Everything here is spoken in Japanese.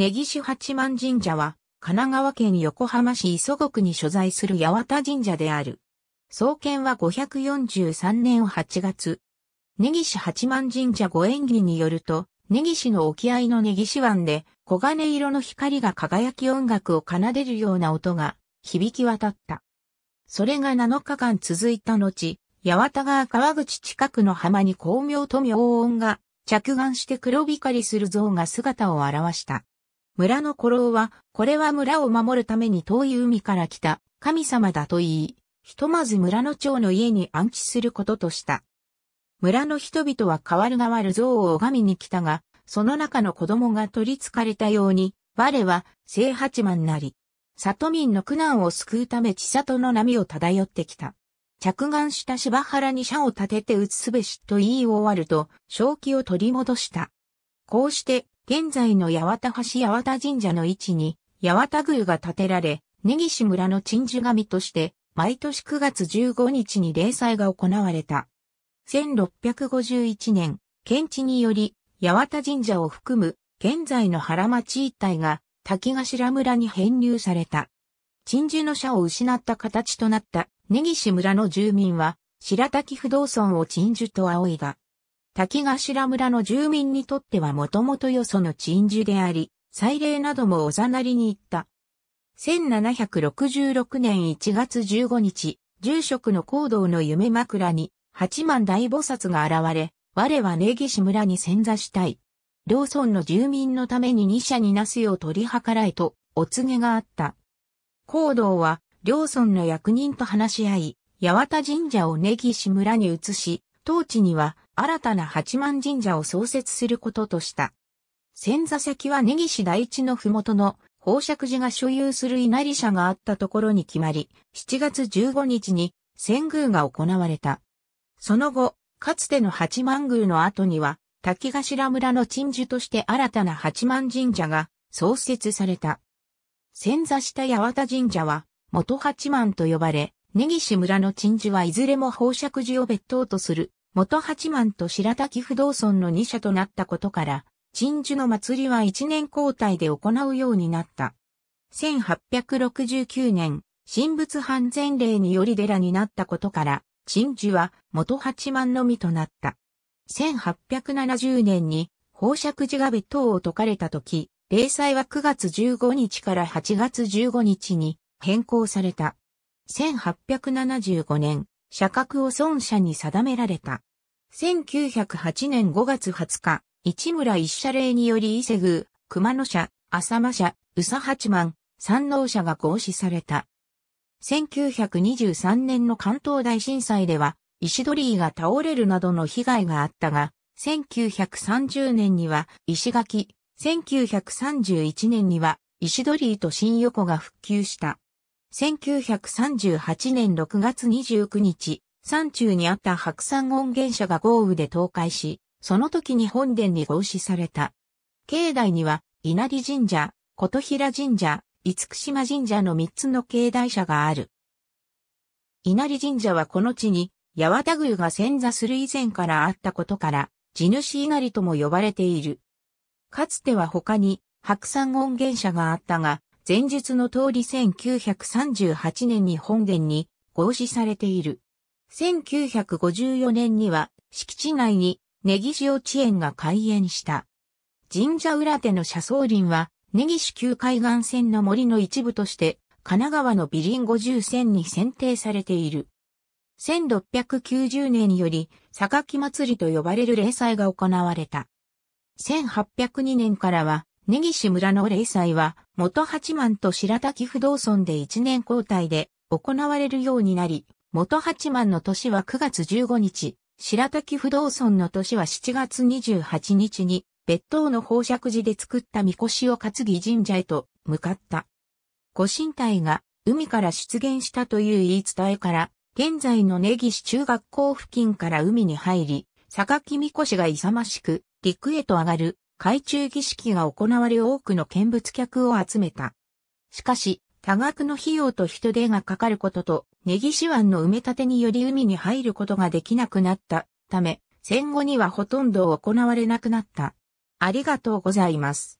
根岸八幡神社は、神奈川県横浜市磯子区に所在する八幡神社である。創建は543年8月。根岸八幡神社ご縁起によると、根岸の沖合の根岸湾で、黄金色の光が輝き音楽を奏でるような音が響き渡った。それが7日間続いた後、八幡川川口近くの浜に光明と妙音が着岸して黒光りする像が姿を現した。村の古老は、これは村を守るために遠い海から来た神様だと言い、ひとまず村の長の家に暗記することとした。村の人々は変わる変わる像を拝みに来たが、その中の子供が取り憑かれたように、我は聖八幡なり、里民の苦難を救うため千里の波を漂ってきた。着眼した芝原に車を立てて移すべしと言い終わると、正気を取り戻した。こうして現在の八幡橋八幡神社の位置に八幡宮が建てられ、根岸村の鎮守神として、毎年9月15日に例祭が行われた。1651年、検地により、八幡神社を含む、現在の原町一帯が、滝頭村に編入された。鎮守の社を失った形となった根岸村の住民は、白滝不動村を鎮守と仰いだ。滝頭村の住民にとってはもともとよその鎮守であり、祭礼などもおざなりに行った。1766年1月15日、住職の行動の夢枕に、八幡大菩薩が現れ、我は根岸村に潜座したい。両村の住民のために二社になすよう取り計らえと、お告げがあった。行動は、両村の役人と話し合い、八幡神社を根岸村に移し、当地には新たな八幡神社を創設することとした。仙座先は根岸第一の麓の宝石寺が所有する稲荷社があったところに決まり、7月15日に遷宮が行われた。その後、かつての八幡宮の後には、滝頭村の鎮守として新たな八幡神社が創設された。仙座下八幡神社は元八幡と呼ばれ、根岸村の鎮守はいずれも宝石寺を別当とする元八幡と白滝不動尊の2社となったことから、鎮守の祭りは1年交代で行うようになった。1869年、神仏判前例により寺になったことから、鎮守は元八幡のみとなった。1870年に、宝石寺が別当を解かれた時、例祭は9月15日から8月15日に変更された。1875年、社格を孫者に定められた。1908年5月20日、市村一社令により伊勢宮、熊野社、浅間社、宇佐八幡、三能社が合祀された。1923年の関東大震災では、石鳥居が倒れるなどの被害があったが、1930年には石垣、1931年には石鳥居と新横が復旧した。1938年6月29日、山中にあった白山権現社が豪雨で倒壊し、その時に本殿に合祀された。境内には、稲荷神社、琴平神社、厳島神社の3つの境内社がある。稲荷神社はこの地に、八幡宮が潜座する以前からあったことから、地主稲荷とも呼ばれている。かつては他に、白山権現社があったが、前述の通り1938年に本殿に合祀されている。1954年には敷地内にネギ塩地園が開園した。神社裏手の車窓林は根岸旧海岸線の森の一部として神奈川の美林五50線に選定されている。1690年より榊祭りと呼ばれる霊祭が行われた。1802年からは根岸村の霊祭は元八幡と白滝不動村で一年交代で行われるようになり、元八幡の年は9月15日、白滝不動尊の年は7月28日に、別当の宝石寺で作った神輿を担ぎ神社へと向かった。ご神体が海から出現したという言い伝えから、現在の根岸中学校付近から海に入り、榊神輿が勇ましく陸へと上がる海中儀式が行われ多くの見物客を集めた。しかし、多額の費用と人手がかかることと、根岸湾の埋め立てにより海に入ることができなくなったため、戦後にはほとんど行われなくなった。ありがとうございます。